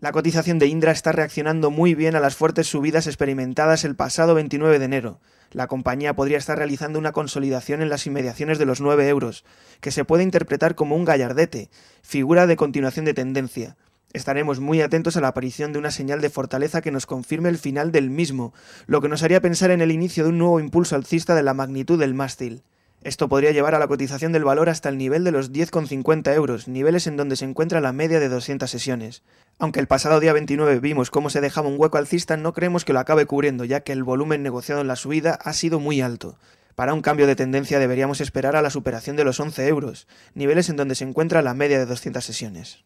La cotización de Indra está reaccionando muy bien a las fuertes subidas experimentadas el pasado 29 de enero. La compañía podría estar realizando una consolidación en las inmediaciones de los 9 euros, que se puede interpretar como un gallardete, figura de continuación de tendencia. Estaremos muy atentos a la aparición de una señal de fortaleza que nos confirme el final del mismo, lo que nos haría pensar en el inicio de un nuevo impulso alcista de la magnitud del mástil. Esto podría llevar a la cotización del valor hasta el nivel de los 10,50 euros, niveles en donde se encuentra la media de 200 sesiones. Aunque el pasado día 29 vimos cómo se dejaba un hueco alcista, no creemos que lo acabe cubriendo, ya que el volumen negociado en la subida ha sido muy alto. Para un cambio de tendencia deberíamos esperar a la superación de los 11 euros, niveles en donde se encuentra la media de 200 sesiones.